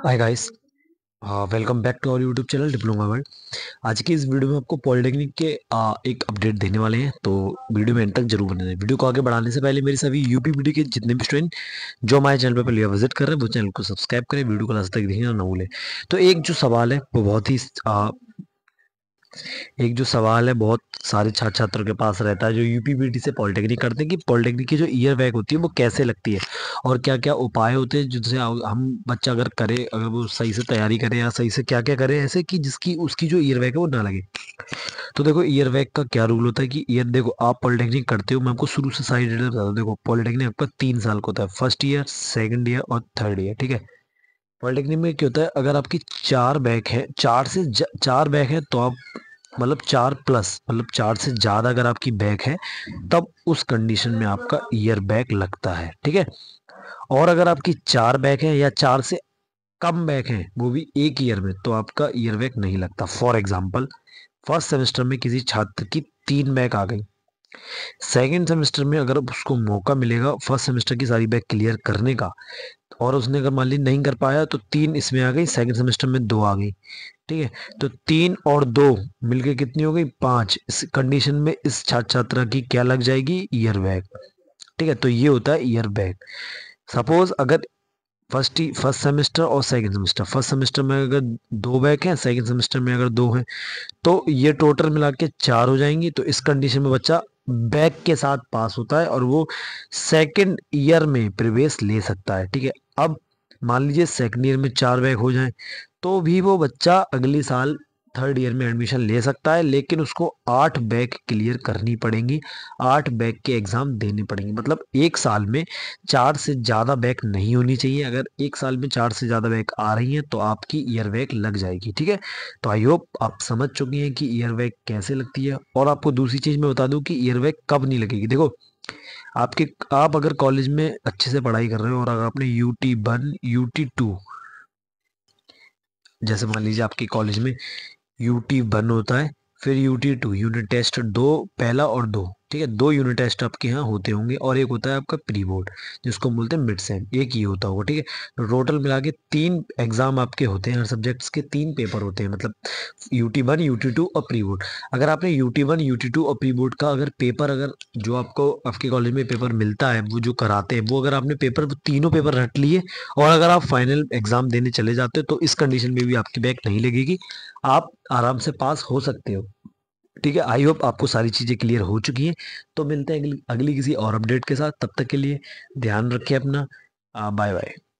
hi guys welcome back to our YouTube channel diploma world आज की इस video में आपको पॉलिटेक्निक के आ, एक अपडेट देने वाले हैं तो वीडियो में एंड तक जरूर बने वीडियो को आगे बढ़ाने से पहले मेरे सभी यूपी वीडियो के जितने भी स्टूडेंट जो हमारे चैनल पर पहले विजिट कर रहे हैं वो चैनल को सब्सक्राइब करें वीडियो को लास्ट तक देखें और ना भूलें तो एक जो सवाल है वो बहुत ही एक जो सवाल है बहुत सारे छात्र छात्रों के पास रहता है जो यूपीबीटी से पॉलिटेक्निक करते हैं कि पॉलिटेक्निक की जो ईयर बैग होती है वो कैसे लगती है और क्या क्या उपाय होते हैं जिनसे हम बच्चा अगर करे अगर वो सही से तैयारी करे या सही से क्या क्या करे ऐसे कि जिसकी उसकी जो ईयर बैग है वो ना लगे तो देखो ईयर बैग का क्या रूल होता है कि ईयर देखो आप पॉलिटेक्निक करते हो मैं आपको शुरू से सारी डिटेल बता दूँ देखो पॉलिटेक्निक आपका तीन साल का होता है फर्स्ट ईयर सेकेंड ईयर और थर्ड ईयर ठीक है पॉलिटेक्निक में क्या होता है अगर आपकी चार बैक है चार से चार बैक है तो आप मतलब चार प्लस मतलब चार से ज़्यादा अगर आपकी बैक है तब उस कंडीशन में आपका ईयर बैक लगता है ठीक है और अगर आपकी चार बैक है या चार से कम बैक है वो भी एक ईयर में तो आपका ईयर बैक नहीं लगता फॉर एग्जाम्पल फर्स्ट सेमेस्टर में किसी छात्र की तीन बैक आ गई सेकेंड सेमेस्टर में अगर उसको मौका मिलेगा फर्स्ट सेमेस्टर की सारी बैग क्लियर करने का और उसने अगर मान ली नहीं कर पाया तो तीन इसमें आ गई सेकेंड सेमेस्टर में दो आ गई ठीक है तो तीन और दो मिलके कितनी हो गई पांच इस कंडीशन में इस छात्र छात्रा की क्या लग जाएगी ईयर बैग ठीक है तो ये होता है ईयर बैग सपोज अगर फर्स्ट फर्स्ट सेमेस्टर और सेकेंड सेमेस्टर फर्स्ट सेमेस्टर में अगर दो बैग हैं सेकेंड सेमेस्टर में अगर दो हैं तो ये टोटल मिला के चार हो जाएंगी तो इस कंडीशन में बच्चा बैक के साथ पास होता है और वो सेकंड ईयर में प्रवेश ले सकता है ठीक है अब मान लीजिए सेकंड ईयर में चार बैक हो जाएं तो भी वो बच्चा अगले साल थर्ड ईयर में एडमिशन ले सकता है लेकिन उसको आठ बैक क्लियर करनी पड़ेंगी आठ बैक के एग्ज़ाम देने पड़ेंगे मतलब एक साल में चार से ज़्यादा बैक नहीं होनी चाहिए अगर एक साल में चार से ज़्यादा बैक आ रही हैं तो आपकी ईयर बैक लग जाएगी ठीक है तो आई होप आप समझ चुके हैं कि ईयर बैक कैसे लगती है और आपको दूसरी चीज़ मैं बता दूँ कि ईयर बैक कब नहीं लगेगी देखो आपके आप अगर कॉलेज में अच्छे से पढ़ाई कर रहे हो और अगर आपने U T one U T two जैसे मान लीजिए आपके कॉलेज में यू टी वन होता है फिर U T two unit test दो पहला और दो ठीक है दो यूनिट टेस्ट आपके यहाँ होते होंगे और एक होता है आपका प्री बोर्ड जिसको बोलते हैं मिड सेम एक ही होता होगा ठीक है टोटल मिला के तीन एग्जाम आपके होते हैं हर सब्जेक्ट्स के तीन पेपर होते हैं मतलब U T one U T two और प्री बोर्ड अगर आपने U T one U T two और प्री बोर्ड का अगर पेपर अगर जो आपको आपके कॉलेज में पेपर मिलता है वो जो कराते हैं वो अगर आपने पेपर तीनों पेपर रट लिए और अगर आप फाइनल एग्जाम देने चले जाते हो तो इस कंडीशन में भी आपकी बैक नहीं लगेगी आप आराम से पास हो सकते हो ठीक है आई होप आपको सारी चीज़ें क्लियर हो चुकी हैं तो मिलते हैं अगली, अगली किसी और अपडेट के साथ तब तक के लिए ध्यान रखिए अपना बाय बाय